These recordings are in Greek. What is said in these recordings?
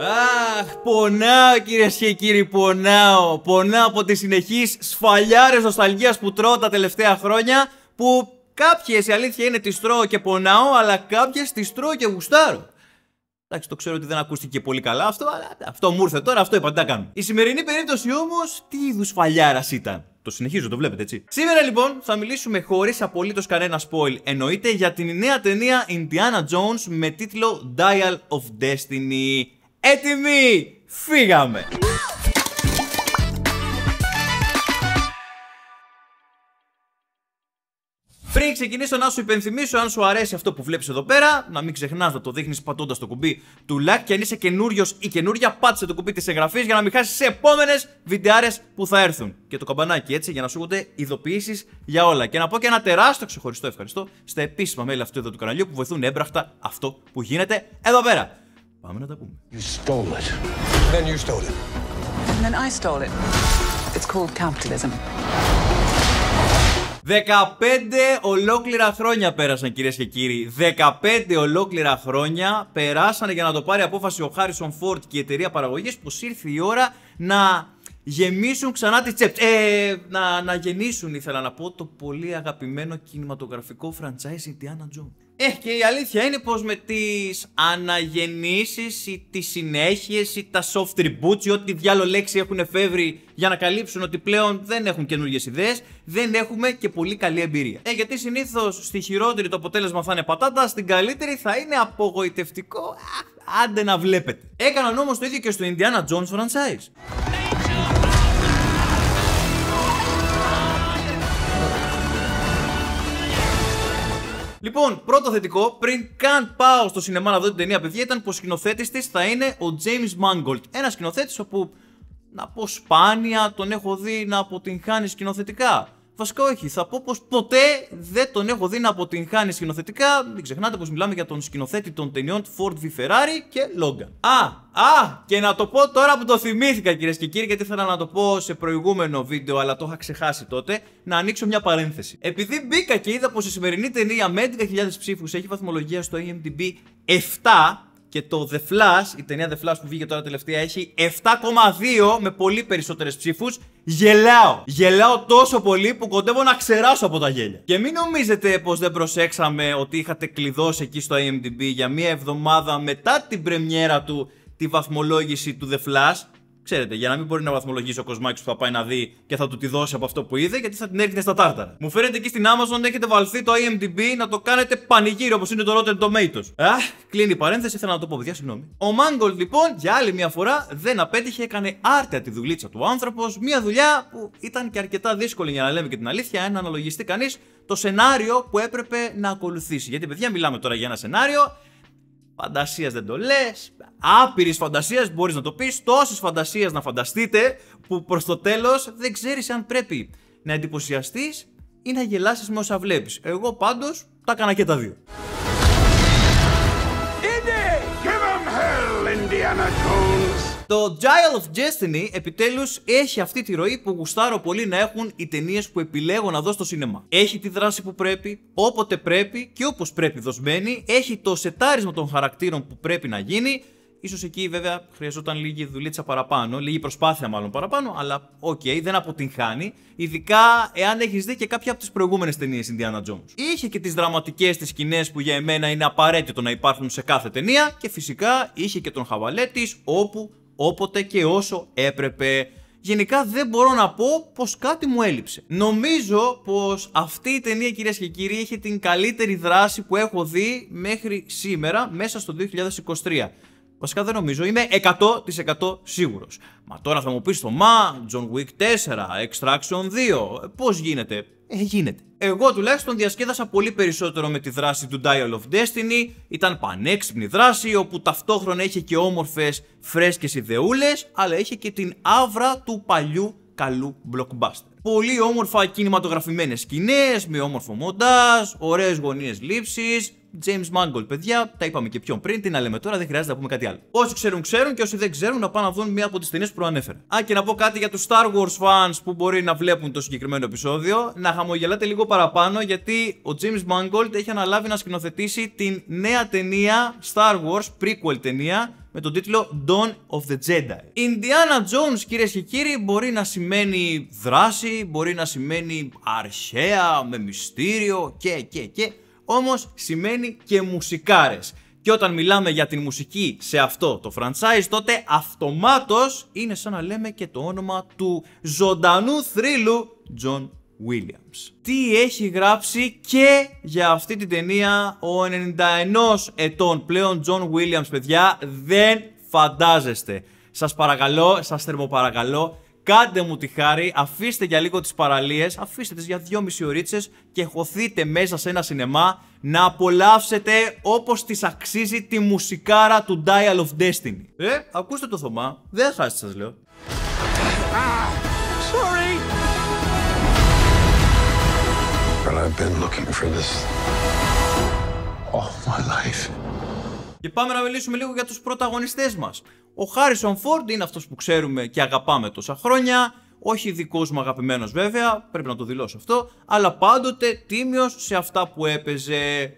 Αχ, πονάω κυρίες και κύριοι, πονάω. Πονάω από τις συνεχείς σφαλιάρες νοσταλγίας που τρώω τα τελευταία χρόνια. Που κάποιες η αλήθεια είναι τις τρώω και πονάω, αλλά κάποιες τις τρώω και γουστάρω. Εντάξει, το ξέρω ότι δεν ακούστηκε πολύ καλά αυτό, αλλά αυτό μου ήρθε τώρα, αυτό είπα, τι κάνω. Η σημερινή περίπτωση όμως, τι είδους σφαλιάρας ήταν. Το συνεχίζω, το βλέπετε έτσι. Σήμερα λοιπόν θα μιλήσουμε χωρίς απολύτως κανένα spoil. Εννοείται για την νέα ταινία Indiana Jones με τίτλο Dial of Destiny έτοιμοι, φύγαμε! Πριν ξεκινήσω να σου υπενθυμίσω αν σου αρέσει αυτό που βλέπεις εδώ πέρα Να μην ξεχνάς να το δείχνεις πατώντας το κουμπί του like Και αν είσαι καινούριος ή καινούρια πάτησε το κουμπί της εγγραφής Για να μην χάσεις σε επόμενες βιντεάρες που θα έρθουν Και το καμπανάκι έτσι για να σου έχονται ειδοποιήσεις για όλα Και να πω και ένα τεράστιο ξεχωριστό ευχαριστώ Στα επίσημα μέλη αυτού εδώ του καναλιού που βοηθούν έμπραχτα αυτό που γίνεται εδώ πέρα Πάμε να τα πούμε. You stole it. Then you stole it. And then I stole it. It's called 15 ολόκληρα χρόνια πέρασαν κυρίες και κύριοι. 15 ολόκληρα χρόνια περάσαν για να το πάρει απόφαση ο Χάρισον Φόρτ και η εταιρεία παραγωγής πως ήρθε η ώρα να γεμίσουν ξανά τις τσέπες. Ε, να, να γεννήσουν, ήθελα να πω, το πολύ αγαπημένο κινηματογραφικό franchise Indiana Jones. Ε, και η αλήθεια είναι πως με τις αναγεννήσεις ή τις συνέχειες ή τα soft reboots ή ό,τι διάλογο λέξη έχουν εφεύρει για να καλύψουν ότι πλέον δεν έχουν καινούργιες ιδέες, δεν έχουμε και πολύ καλή εμπειρία. Ε, γιατί συνήθως στη χειρότερη το αποτέλεσμα θα είναι πατάτα, στην καλύτερη θα είναι απογοητευτικό. άντε να βλέπετε. Έκαναν όμως το ίδιο και στο Indiana Jones franchise. Λοιπόν, πρώτο θετικό, πριν καν πάω στο σινεμά να δω την ταινία, παιδιά, ήταν πως ο σκηνοθέτης της θα είναι ο James Mangold. Ένας σκηνοθέτης όπου να πω σπάνια τον έχω δει να αποτυγχάνει σκηνοθετικά. Βασικά όχι, θα πω πως ποτέ δεν τον έχω δει να αποτυγχάνει σκηνοθετικά. Μην ξεχνάτε πως μιλάμε για τον σκηνοθέτη των ταινιών Ford v Ferrari και Logan. Α, α, και να το πω τώρα που το θυμήθηκα κυρίες και κύριοι, γιατί ήθελα να το πω σε προηγούμενο βίντεο, αλλά το είχα ξεχάσει τότε, να ανοίξω μια παρένθεση. Επειδή μπήκα και είδα πως η σημερινή ταινία με 11.000 ψήφους έχει βαθμολογία στο IMDb 7, και το The Flash, η ταινία The Flash που βγήκε τώρα τελευταία, έχει 7,2 με πολύ περισσότερες ψήφους. Γελάω. Γελάω τόσο πολύ που κοντεύω να ξεράσω από τα γέλια. Και μην νομίζετε πως δεν προσέξαμε ότι είχατε κλειδώσει εκεί στο IMDb για μία εβδομάδα μετά την πρεμιέρα του τη βαθμολόγηση του The Flash ξέρετε, για να μην μπορεί να βαθμολογήσει ο Κοσμάκης που θα πάει να δει και θα του τη δώσει από αυτό που είδε, γιατί θα την έρχεται στα τάρταρα. Μου φαίνεται εκεί στην Amazon έχετε βαλθεί το IMDb να το κάνετε πανηγύρι όπως είναι το Rotten Tomatoes. Αχ, κλείνει η παρένθεση, ήθελα να το πω, παιδιά, συγγνώμη. Ο Mangold λοιπόν για άλλη μια φορά δεν απέτυχε, έκανε άρτια τη δουλίτσα του άνθρωπος, μια δουλειά που ήταν και αρκετά δύσκολη για να λέμε και την αλήθεια, αν αναλογιστεί κανείς το σενάριο που έπρεπε να ακολουθήσει. Γιατί, παιδιά, μιλάμε τώρα για ένα σενάριο Φαντασίας δεν το λες. Άπειρης φαντασίας μπορείς να το πεις. Τόσες φαντασίες να φανταστείτε που προς το τέλος δεν ξέρεις αν πρέπει να εντυπωσιαστείς ή να γελάσεις με όσα βλέπεις. Εγώ πάντως τα έκανα και τα δύο. Το Dial of Destiny επιτέλους έχει αυτή τη ροή που γουστάρω πολύ να έχουν οι ταινίες που επιλέγω να δω στο σινεμά. Έχει τη δράση που πρέπει, όποτε πρέπει και όπως πρέπει δοσμένη. Έχει το σετάρισμα των χαρακτήρων που πρέπει να γίνει. Ίσως εκεί βέβαια χρειαζόταν λίγη δουλίτσα παραπάνω, λίγη προσπάθεια μάλλον παραπάνω, αλλά οκ, okay, δεν αποτυγχάνει. Ειδικά εάν έχεις δει και κάποια από τις προηγούμενες ταινίες Indiana Jones. Είχε και τις δραματικές της σκηνές που για εμένα είναι απαραίτητο να υπάρχουν σε κάθε ταινία και φυσικά είχε και τον χαβαλέ της όπου όποτε και όσο έπρεπε. Γενικά δεν μπορώ να πω πως κάτι μου έλειψε. Νομίζω πως αυτή η ταινία κυρίες και κύριοι έχει την καλύτερη δράση που έχω δει μέχρι σήμερα μέσα στο 2023. Βασικά δεν νομίζω, είμαι 100% σίγουρος. Μα τώρα θα μου πεις το Μα, John Wick 4, Extraction 2. Πώς γίνεται. Ε, γίνεται. Εγώ τουλάχιστον διασκέδασα πολύ περισσότερο με τη δράση του Dial of Destiny. Ήταν πανέξυπνη δράση, όπου ταυτόχρονα είχε και όμορφες φρέσκες ιδεούλες, αλλά είχε και την άβρα του παλιού καλού blockbuster. Πολύ όμορφα κινηματογραφημένες σκηνές, με όμορφο μοντάζ, ωραίες γωνίες λήψης. James Mangold, παιδιά, τα είπαμε και πιο πριν, την να λέμε τώρα, δεν χρειάζεται να πούμε κάτι άλλο. Όσοι ξέρουν, ξέρουν και όσοι δεν ξέρουν, να πάνε να δουν μία από τις ταινίες που προανέφερα. Α, και να πω κάτι για τους Star Wars fans που μπορεί να βλέπουν το συγκεκριμένο επεισόδιο, να χαμογελάτε λίγο παραπάνω γιατί ο James Mangold έχει αναλάβει να σκηνοθετήσει την νέα ταινία Star Wars, prequel ταινία, με τον τίτλο Dawn of the Jedi. Indiana Jones κύριε και κύριοι μπορεί να σημαίνει δράση, μπορεί να σημαίνει αρχαία, με μυστήριο και και και όμως σημαίνει και μουσικάρες. Και όταν μιλάμε για την μουσική σε αυτό το franchise, τότε αυτομάτως είναι σαν να λέμε και το όνομα του ζωντανού θρύλου John Williams. Τι έχει γράψει και για αυτή την ταινία ο 91 ετών πλέον John Williams, παιδιά, δεν φαντάζεστε. Σας παρακαλώ, σας θερμοπαρακαλώ, Κάντε μου τη χάρη, αφήστε για λίγο τις παραλίες, αφήστε τις για δυόμιση ωρίτσες και χωθείτε μέσα σε ένα σινεμά να απολαύσετε όπως της αξίζει τη μουσικάρα του Dial of Destiny. Ε, ακούστε το Θωμά, δεν χάσετε σας λέω. Ah, και πάμε να μιλήσουμε λίγο για τους πρωταγωνιστές μας. Ο Χάρισον Φόρντ είναι αυτός που ξέρουμε και αγαπάμε τόσα χρόνια. Όχι δικός μου αγαπημένος βέβαια, πρέπει να το δηλώσω αυτό, αλλά πάντοτε τίμιος σε αυτά που έπαιζε.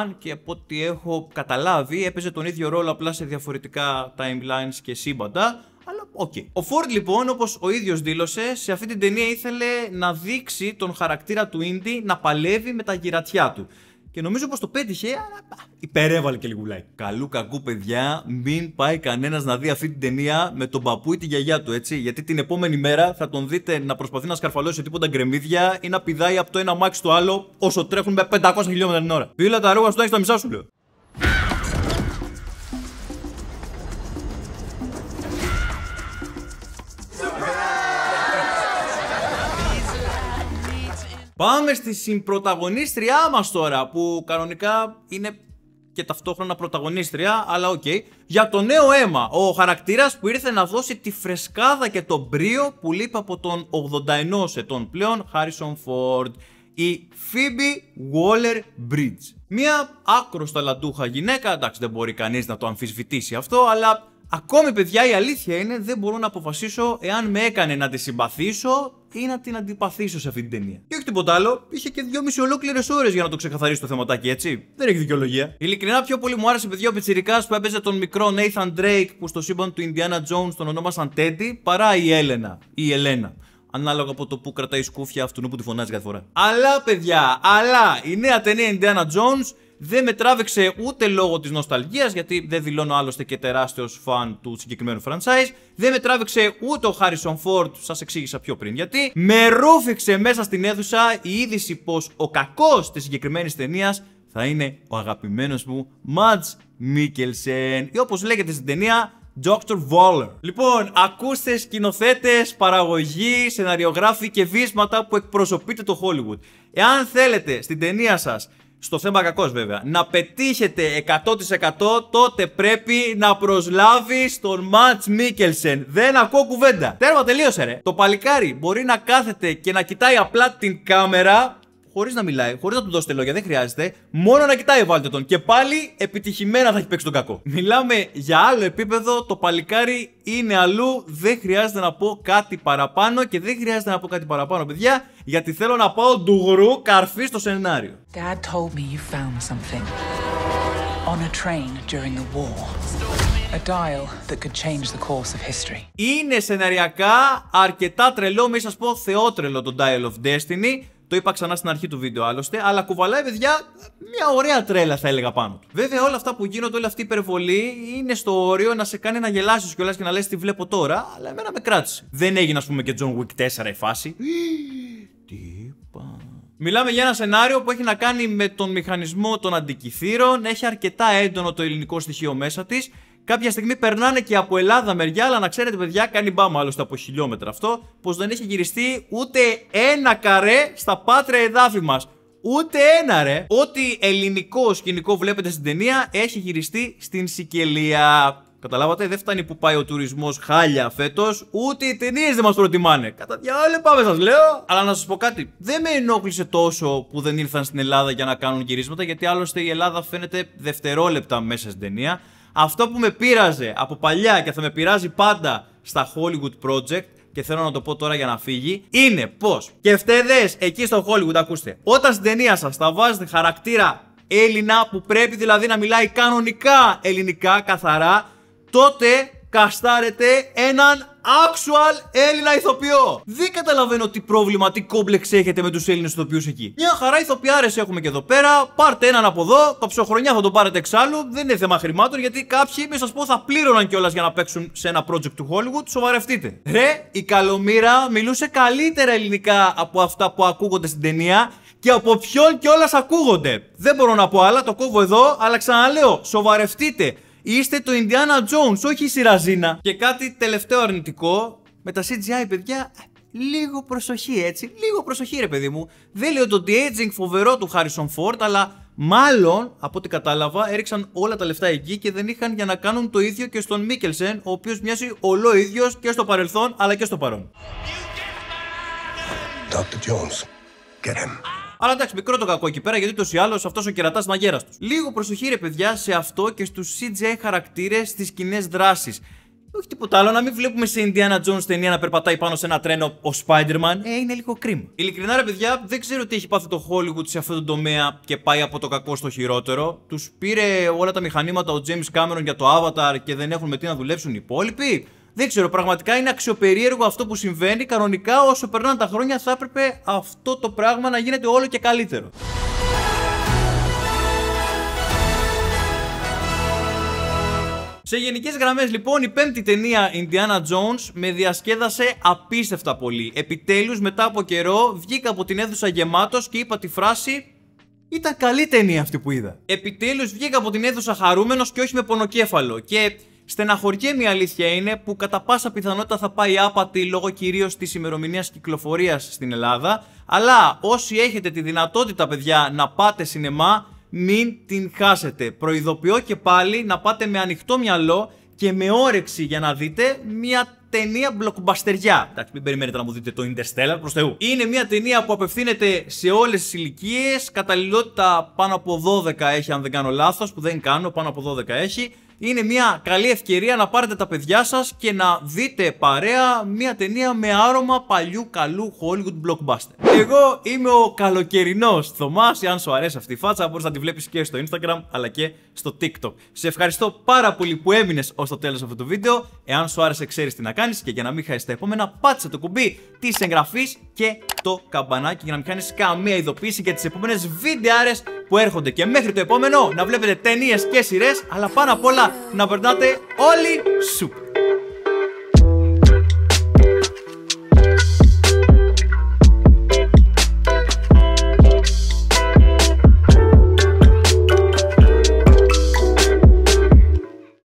Αν και από ό,τι έχω καταλάβει, έπαιζε τον ίδιο ρόλο απλά σε διαφορετικά timelines και σύμπαντα. Αλλά οκ. Okay. Ο Φόρντ λοιπόν, όπως ο ίδιος δήλωσε, σε αυτή την ταινία ήθελε να δείξει τον χαρακτήρα του Ιντι να παλεύει με τα γυρατιά του. Και νομίζω πως το πέτυχε, αλλά υπερέβαλε και λιγουλάκι. Καλού κακού, παιδιά, μην πάει κανένας να δει αυτή την ταινία με τον παππού ή τη γιαγιά του, έτσι. Γιατί την επόμενη μέρα θα τον δείτε να προσπαθεί να σκαρφαλώσει τίποτα γκρεμίδια ή να πηδάει από το ένα μάξι στο άλλο όσο τρέχουν με 500 χιλιόμετρα την ώρα. Πήλα τα ρούχα σου, τα μισά σου, λέω. Πάμε στη συμπροταγωνίστριά μας τώρα, που κανονικά είναι και ταυτόχρονα πρωταγωνίστρια, αλλά οκ. Okay. Για το νέο αίμα, ο χαρακτήρας που ήρθε να δώσει τη φρεσκάδα και τον μπρίο που λείπει από τον 81 ετών πλέον, Χάρισον Ford. Η Phoebe Waller-Bridge. Μία άκρος ταλαντούχα γυναίκα, εντάξει δεν μπορεί κανείς να το αμφισβητήσει αυτό, αλλά Ακόμη, παιδιά, η αλήθεια είναι δεν μπορώ να αποφασίσω εάν με έκανε να τη συμπαθήσω ή να την αντιπαθήσω σε αυτή την ταινία. Και όχι τίποτα άλλο, είχε και δυόμιση ολόκληρες ώρες για να το ξεκαθαρίσει το θεματάκι, έτσι. Δεν έχει δικαιολογία. Ειλικρινά, πιο πολύ μου άρεσε, παιδιά, ο Πετσυρικά που έπαιζε τον μικρό Nathan Drake που στο σύμπαν του Indiana Jones τον ονόμασαν Teddy παρά η Έλενα. Η Ελένα. Ανάλογα από το που κρατάει σκούφια αυτού που τη φωνάζει κάθε φορά. Αλλά, παιδιά, αλλά η νέα ταινία Indiana Jones δεν με τράβηξε ούτε λόγω της νοσταλγίας, γιατί δεν δηλώνω άλλωστε και τεράστιος φαν του συγκεκριμένου franchise. Δεν με τράβηξε ούτε ο Χάρισον Φόρτ, σας εξήγησα πιο πριν γιατί. Με ρούφηξε μέσα στην αίθουσα η είδηση πως ο κακός της συγκεκριμένης ταινίας θα είναι ο αγαπημένος μου Ματ Μίκελσεν, ή όπως λέγεται στην ταινία Dr. Waller. Λοιπόν, ακούστε σκηνοθέτες, παραγωγή, σεναριογράφοι και βίσματα που εκπροσωπείτε το Hollywood. Εάν θέλετε στην ταινία σας στο θέμα κακός βέβαια, να πετύχετε 100% τότε πρέπει να προσλάβει τον Ματς Μίκελσεν. Δεν ακούω κουβέντα. Τέρμα τελείωσε ρε. Το παλικάρι μπορεί να κάθεται και να κοιτάει απλά την κάμερα χωρίς να μιλάει, χωρίς να του δώσετε λόγια, δεν χρειάζεται. Μόνο να κοιτάει, βάλτε τον. Και πάλι επιτυχημένα θα έχει παίξει τον κακό. Μιλάμε για άλλο επίπεδο. Το παλικάρι είναι αλλού. Δεν χρειάζεται να πω κάτι παραπάνω και δεν χρειάζεται να πω κάτι παραπάνω, παιδιά γιατί θέλω να πάω ντουγρού καρφί στο σενάριο. Είναι σεναριακά αρκετά τρελό, μη σας πω θεότρελο το Dial of Destiny. Το είπα ξανά στην αρχή του βίντεο άλλωστε, αλλά κουβαλάει παιδιά μια ωραία τρέλα θα έλεγα πάνω του. Βέβαια όλα αυτά που γίνονται, όλη αυτή η υπερβολή είναι στο όριο να σε κάνει να γελάσεις κιόλας και να λες τι βλέπω τώρα, αλλά εμένα με κράτησε. Δεν έγινε ας πούμε και John Wick 4 η φάση. Μιλάμε για ένα σενάριο που έχει να κάνει με τον μηχανισμό των αντικειθήρων, έχει αρκετά έντονο το ελληνικό στοιχείο μέσα της. Κάποια στιγμή περνάνε και από Ελλάδα μεριά, αλλά να ξέρετε, παιδιά, κάνει μπάμα άλλωστε από χιλιόμετρα αυτό, πως δεν έχει γυριστεί ούτε ένα καρέ στα πάτρια εδάφη μας. Ούτε ένα ρε! Ό,τι ελληνικό σκηνικό βλέπετε στην ταινία έχει γυριστεί στην Σικελία. Καταλάβατε, δεν φτάνει που πάει ο τουρισμός χάλια φέτος, ούτε οι ταινίες δεν μας προτιμάνε. Κατά διάολε πάμε, σας λέω. Αλλά να σας πω κάτι, δεν με ενόχλησε τόσο που δεν ήρθαν στην Ελλάδα για να κάνουν γυρίσματα, γιατί άλλωστε η Ελλάδα φαίνεται δευτερόλεπτα μέσα στην ταινία. Αυτό που με πείραζε από παλιά και θα με πειράζει πάντα στα Hollywood Project και θέλω να το πω τώρα για να φύγει, είναι πως και φταιδές εκεί στο Hollywood, ακούστε, όταν στην ταινία σας θα βάζετε χαρακτήρα Έλληνα που πρέπει δηλαδή να μιλάει κανονικά ελληνικά καθαρά, τότε καστάρετε έναν actual Έλληνα ηθοποιό. Δεν καταλαβαίνω τι πρόβλημα, τι κόμπλεξ έχετε με τους Έλληνες ηθοποιούς εκεί. Μια χαρά ηθοποιάρες έχουμε και εδώ πέρα. Πάρτε έναν από εδώ. ψωχρονιά θα τον πάρετε εξάλλου. Δεν είναι θέμα χρημάτων γιατί κάποιοι, μην σας πω, θα πλήρωναν κιόλας για να παίξουν σε ένα project του Hollywood. Σοβαρευτείτε. Ρε, η Καλομήρα μιλούσε καλύτερα ελληνικά από αυτά που ακούγονται στην ταινία. Και από ποιον κιόλας ακούγονται. Δεν μπορώ να πω άλλα, το κόβω εδώ, αλλά ξαναλέω, σοβαρευτείτε. Είστε το Indiana Jones, όχι η Σιραζίνα. Και κάτι τελευταίο αρνητικό με τα CGI, παιδιά. Λίγο προσοχή, έτσι. Λίγο προσοχή, ρε παιδί μου. Δεν λέω το de-aging φοβερό του Harrison Ford, αλλά Μάλλον, από ό,τι κατάλαβα, έριξαν όλα τα λεφτά εκεί και δεν είχαν για να κάνουν το ίδιο και στον Μίκελσεν, ο οποίος μοιάζει ολό ίδιος και στο παρελθόν αλλά και στο παρόν. Dr. Jones, get him. Αλλά εντάξει, μικρό το κακό εκεί πέρα γιατί ούτως ή άλλως αυτός ο κερατάς μαγέρας τους. Λίγο προσοχή ρε παιδιά σε αυτό και στους CGI χαρακτήρες στις κοινέ δράσεις. Όχι τίποτα άλλο, να μην βλέπουμε σε Indiana Jones ταινία να περπατάει πάνω σε ένα τρένο ο Spider-Man. Ε, είναι λίγο κρίμα. Ειλικρινά, ρε παιδιά, δεν ξέρω τι έχει πάθει το Hollywood σε αυτό το τομέα και πάει από το κακό στο χειρότερο. Τους πήρε όλα τα μηχανήματα ο James Cameron για το Avatar και δεν έχουν με τι να δουλέψουν οι υπόλοιποι. Δεν ξέρω, πραγματικά είναι αξιοπερίεργο αυτό που συμβαίνει. Κανονικά, όσο περνάνε τα χρόνια, θα έπρεπε αυτό το πράγμα να γίνεται όλο και καλύτερο. Σε γενικές γραμμές, λοιπόν, η πέμπτη ταινία Indiana Jones με διασκέδασε απίστευτα πολύ. Επιτέλους, μετά από καιρό, βγήκα από την αίθουσα γεμάτος και είπα τη φράση. Ήταν καλή ταινία αυτή που είδα. Επιτέλους, βγήκα από την αίθουσα χαρούμενος και όχι με πονοκέφαλο. Και Στεναχωριέμαι η αλήθεια είναι που κατά πάσα πιθανότητα θα πάει άπατη λόγω κυρίως της ημερομηνίας κυκλοφορίας στην Ελλάδα. Αλλά όσοι έχετε τη δυνατότητα, παιδιά, να πάτε σινεμά, μην την χάσετε. Προειδοποιώ και πάλι να πάτε με ανοιχτό μυαλό και με όρεξη για να δείτε μια ταινία μπλοκμπαστεριά. Εντάξει, μην περιμένετε να μου δείτε το Interstellar προς Θεού. Είναι μια ταινία που απευθύνεται σε όλες τις ηλικίες. Καταλληλότητα πάνω από 12 έχει, αν δεν κάνω λάθος, που δεν κάνω, πάνω από 12 έχει. Είναι μια καλή ευκαιρία να πάρετε τα παιδιά σας και να δείτε παρέα μια ταινία με άρωμα παλιού καλού Hollywood blockbuster. Εγώ είμαι ο καλοκαιρινός Θωμάς. Εάν σου αρέσει αυτή η φάτσα, μπορείς να τη βλέπεις και στο Instagram αλλά και στο TikTok. Σε ευχαριστώ πάρα πολύ που έμεινες ως το τέλος αυτού του βίντεο. Εάν σου άρεσε, ξέρεις τι να κάνεις και για να μην χάσεις τα επόμενα, πάτσε το κουμπί της εγγραφής και το καμπανάκι για να μην κάνεις καμία ειδοποίηση για τις επόμενες βιντεάρες που έρχονται. Και μέχρι το επόμενο να βλέπετε ταινίες και σειρές, αλλά πάνω απ' όλα να περνάτε όλοι σου.